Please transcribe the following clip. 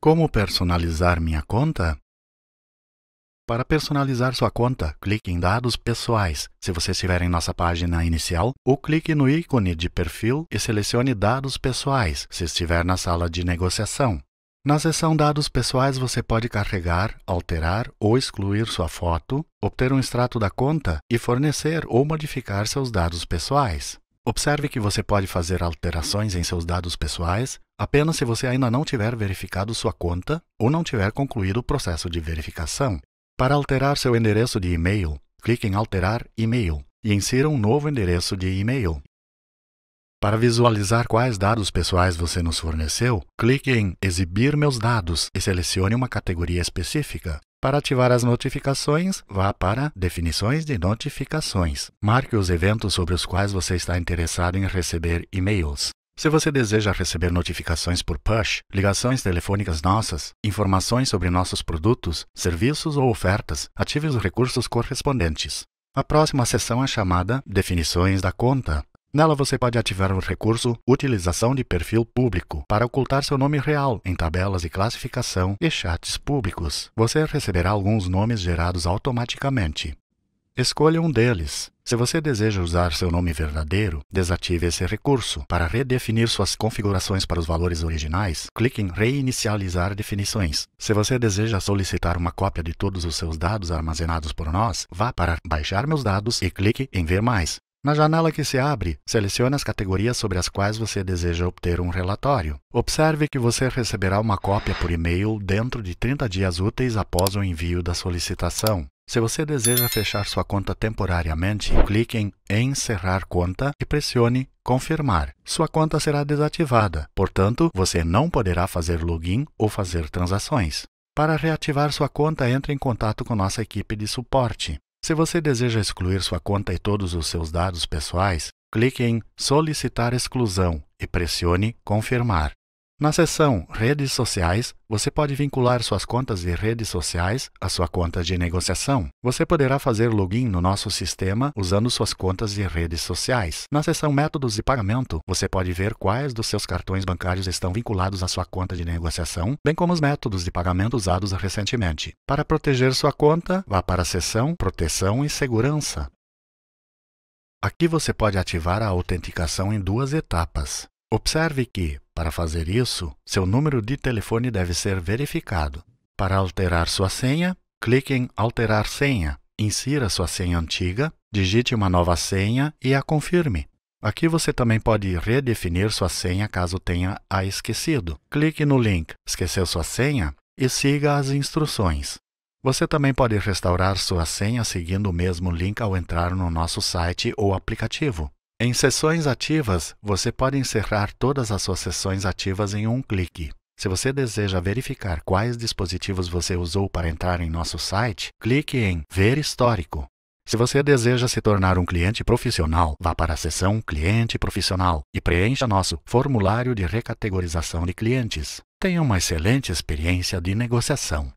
Como personalizar minha conta? Para personalizar sua conta, clique em Dados Pessoais. Se você estiver em nossa página inicial, ou clique no ícone de perfil e selecione Dados Pessoais, se estiver na sala de negociação. Na seção Dados Pessoais, você pode carregar, alterar ou excluir sua foto, obter um extrato da conta e fornecer ou modificar seus dados pessoais. Observe que você pode fazer alterações em seus dados pessoais apenas se você ainda não tiver verificado sua conta ou não tiver concluído o processo de verificação. Para alterar seu endereço de e-mail, clique em Alterar e-mail e insira um novo endereço de e-mail. Para visualizar quais dados pessoais você nos forneceu, clique em Exibir meus dados e selecione uma categoria específica. Para ativar as notificações, vá para Definições de Notificações. Marque os eventos sobre os quais você está interessado em receber e-mails. Se você deseja receber notificações por push, ligações telefônicas nossas, informações sobre nossos produtos, serviços ou ofertas, ative os recursos correspondentes. A próxima sessão é chamada Definições da Conta. Nela você pode ativar o recurso Utilização de Perfil Público para ocultar seu nome real em tabelas de classificação e chats públicos. Você receberá alguns nomes gerados automaticamente. Escolha um deles. Se você deseja usar seu nome verdadeiro, desative esse recurso. Para redefinir suas configurações para os valores originais, clique em Reinicializar definições. Se você deseja solicitar uma cópia de todos os seus dados armazenados por nós, vá para Baixar meus dados e clique em Ver mais. Na janela que se abre, selecione as categorias sobre as quais você deseja obter um relatório. Observe que você receberá uma cópia por e-mail dentro de 30 dias úteis após o envio da solicitação. Se você deseja fechar sua conta temporariamente, clique em Encerrar conta e pressione Confirmar. Sua conta será desativada, portanto, você não poderá fazer login ou fazer transações. Para reativar sua conta, entre em contato com nossa equipe de suporte. Se você deseja excluir sua conta e todos os seus dados pessoais, clique em Solicitar exclusão e pressione Confirmar. Na seção Redes Sociais, você pode vincular suas contas de redes sociais à sua conta de negociação. Você poderá fazer login no nosso sistema usando suas contas de redes sociais. Na seção Métodos de Pagamento, você pode ver quais dos seus cartões bancários estão vinculados à sua conta de negociação, bem como os métodos de pagamento usados recentemente. Para proteger sua conta, vá para a seção Proteção e Segurança. Aqui você pode ativar a autenticação em duas etapas. Observe que, para fazer isso, seu número de telefone deve ser verificado. Para alterar sua senha, clique em Alterar senha, insira sua senha antiga, digite uma nova senha e a confirme. Aqui você também pode redefinir sua senha caso tenha a esquecido. Clique no link Esqueceu sua senha e siga as instruções. Você também pode restaurar sua senha seguindo o mesmo link ao entrar no nosso site ou aplicativo. Em sessões ativas, você pode encerrar todas as suas sessões ativas em um clique. Se você deseja verificar quais dispositivos você usou para entrar em nosso site, clique em Ver Histórico. Se você deseja se tornar um cliente profissional, vá para a seção Cliente Profissional e preencha nosso formulário de recategorização de clientes. Tenha uma excelente experiência de negociação.